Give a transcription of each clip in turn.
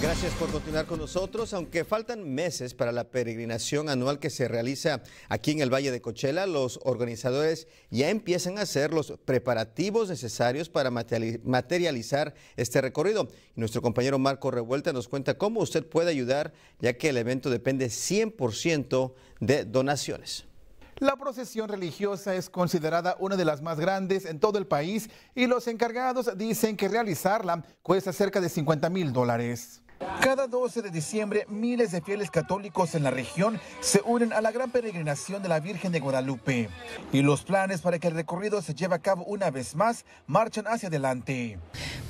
Gracias por continuar con nosotros. Aunque faltan meses para la peregrinación anual que se realiza aquí en el Valle de Cochela, los organizadores ya empiezan a hacer los preparativos necesarios para materializar este recorrido. Nuestro compañero Marco Revuelta nos cuenta cómo usted puede ayudar, ya que el evento depende 100% de donaciones. La procesión religiosa es considerada una de las más grandes en todo el país y los encargados dicen que realizarla cuesta cerca de 50 mil dólares. Cada 12 de diciembre, miles de fieles católicos en la región se unen a la gran peregrinación de la Virgen de Guadalupe. Y los planes para que el recorrido se lleve a cabo una vez más marchan hacia adelante.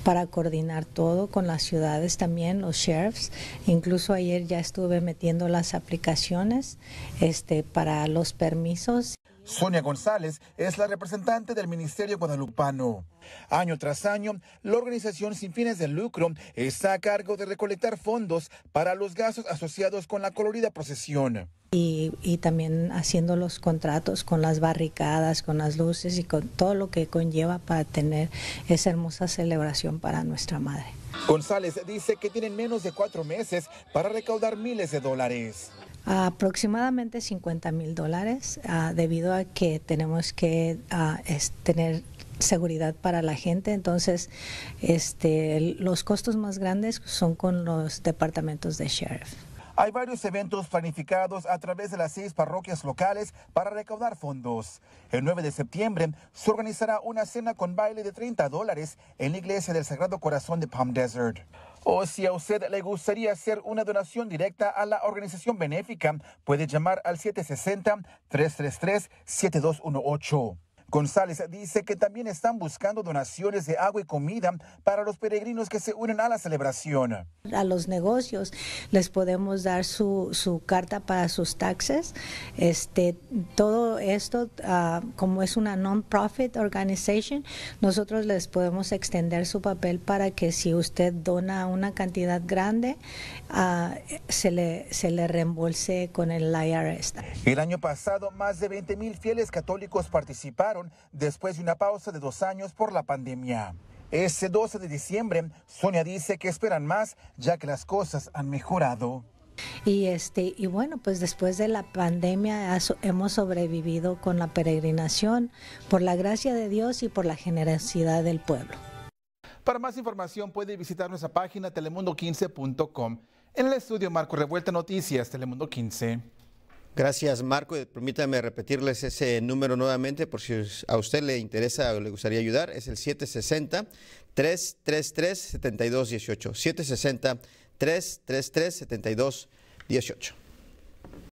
Para coordinar todo con las ciudades también, los sheriffs. Incluso ayer ya estuve metiendo las aplicaciones este, para los permisos. Sonia González es la representante del Ministerio Guadalupano. Año tras año, la organización sin fines de lucro está a cargo de recolectar fondos para los gastos asociados con la colorida procesión. Y, y también haciendo los contratos con las barricadas, con las luces y con todo lo que conlleva para tener esa hermosa celebración para nuestra madre. González dice que tienen menos de cuatro meses para recaudar miles de dólares. Aproximadamente 50 mil dólares, ah, debido a que tenemos que ah, tener seguridad para la gente. Entonces, este, los costos más grandes son con los departamentos de sheriff. Hay varios eventos planificados a través de las seis parroquias locales para recaudar fondos. El 9 de septiembre se organizará una cena con baile de 30 dólares en la iglesia del Sagrado Corazón de Palm Desert. O si a usted le gustaría hacer una donación directa a la organización benéfica, puede llamar al 760-333-7218. González dice que también están buscando donaciones de agua y comida para los peregrinos que se unen a la celebración. A los negocios les podemos dar su, carta para sus taxes. Este, todo esto, ah, como es una non-profit organization, nosotros les podemos extender su papel para que si usted dona una cantidad grande, ah, se, le, se le reembolse con el IRS. El año pasado, más de 20 mil fieles católicos participaron después de una pausa de dos años por la pandemia. Ese 12 de diciembre, Sonia dice que esperan más ya que las cosas han mejorado. Y este y bueno, pues después de la pandemia hemos sobrevivido con la peregrinación por la gracia de Dios y por la generosidad del pueblo. Para más información puede visitar nuestra página telemundo15.com. En el estudio Marco Revuelta Noticias Telemundo 15. Gracias, Marco. Permítame repetirles ese número nuevamente por si a usted le interesa o le gustaría ayudar. Es el 760-333-7218. 760-333-7218.